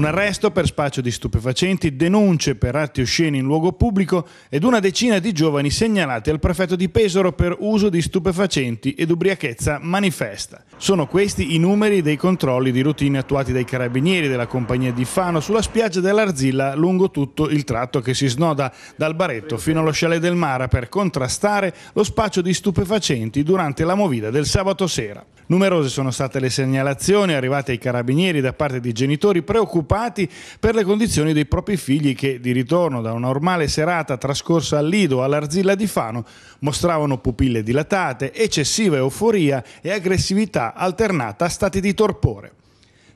Un arresto per spaccio di stupefacenti, denunce per atti osceni in luogo pubblico ed una decina di giovani segnalati al prefetto di Pesaro per uso di stupefacenti ed ubriachezza manifesta. Sono questi i numeri dei controlli di routine attuati dai carabinieri della compagnia di Fano sulla spiaggia dell'Arzilla lungo tutto il tratto che si snoda dal Baretto fino allo Chalet del Mara per contrastare lo spaccio di stupefacenti durante la movida del sabato sera. Numerose sono state le segnalazioni arrivate ai carabinieri da parte di genitori preoccupati preoccupati per le condizioni dei propri figli che, di ritorno da una normale serata trascorsa al Lido o all'Arzilla di Fano, mostravano pupille dilatate, eccessiva euforia e aggressività alternata a stati di torpore.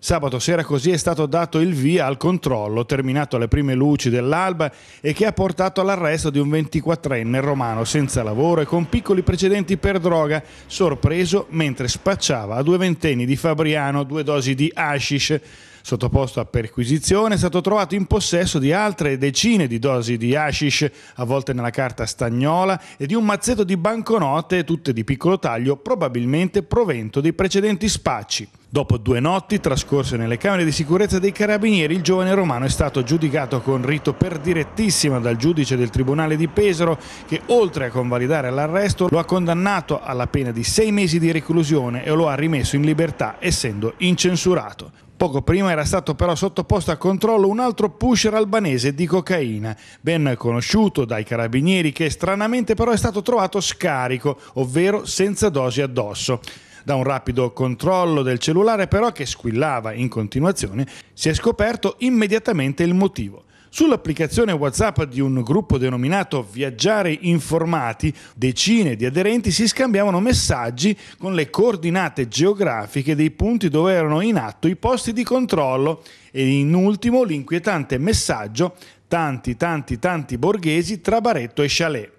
Sabato sera così è stato dato il via al controllo, terminato alle prime luci dell'alba e che ha portato all'arresto di un 24enne romano senza lavoro e con piccoli precedenti per droga, sorpreso mentre spacciava a due ventenni di Fabriano due dosi di hashish Sottoposto a perquisizione è stato trovato in possesso di altre decine di dosi di hashish avvolte nella carta stagnola e di un mazzetto di banconote, tutte di piccolo taglio, probabilmente provento dei precedenti spacci. Dopo due notti trascorse nelle camere di sicurezza dei carabinieri, il giovane romano è stato giudicato con rito per direttissima dal giudice del Tribunale di Pesaro che oltre a convalidare l'arresto lo ha condannato alla pena di sei mesi di reclusione e lo ha rimesso in libertà essendo incensurato. Poco prima era stato però sottoposto a controllo un altro pusher albanese di cocaina, ben conosciuto dai carabinieri che stranamente però è stato trovato scarico, ovvero senza dosi addosso. Da un rapido controllo del cellulare però che squillava in continuazione si è scoperto immediatamente il motivo. Sull'applicazione WhatsApp di un gruppo denominato Viaggiare Informati, decine di aderenti si scambiavano messaggi con le coordinate geografiche dei punti dove erano in atto i posti di controllo e in ultimo l'inquietante messaggio tanti tanti tanti borghesi tra Baretto e Chalet.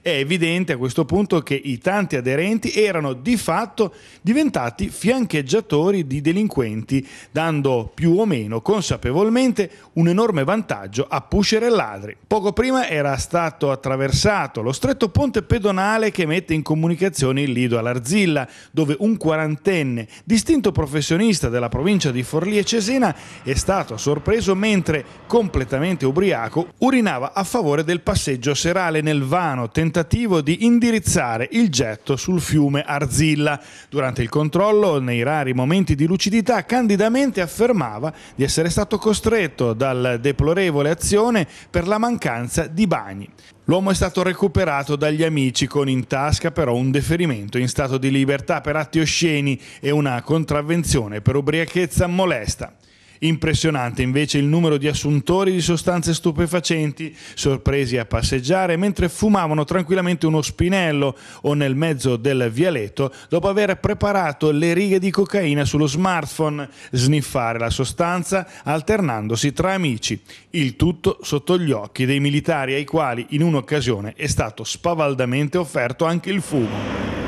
È evidente a questo punto che i tanti aderenti erano di fatto diventati fiancheggiatori di delinquenti, dando più o meno consapevolmente un enorme vantaggio a pusher e ladri. Poco prima era stato attraversato lo stretto ponte pedonale che mette in comunicazione il Lido all'Arzilla, dove un quarantenne, distinto professionista della provincia di Forlì e Cesena, è stato sorpreso mentre, completamente ubriaco, urinava a favore del passeggio serale nel vano, tentativo tentativo di indirizzare il getto sul fiume Arzilla. Durante il controllo, nei rari momenti di lucidità, candidamente affermava di essere stato costretto dal deplorevole azione per la mancanza di bagni. L'uomo è stato recuperato dagli amici con in tasca però un deferimento in stato di libertà per atti osceni e una contravvenzione per ubriachezza molesta. Impressionante invece il numero di assuntori di sostanze stupefacenti sorpresi a passeggiare mentre fumavano tranquillamente uno spinello o nel mezzo del vialetto dopo aver preparato le righe di cocaina sullo smartphone, sniffare la sostanza alternandosi tra amici, il tutto sotto gli occhi dei militari ai quali in un'occasione è stato spavaldamente offerto anche il fumo.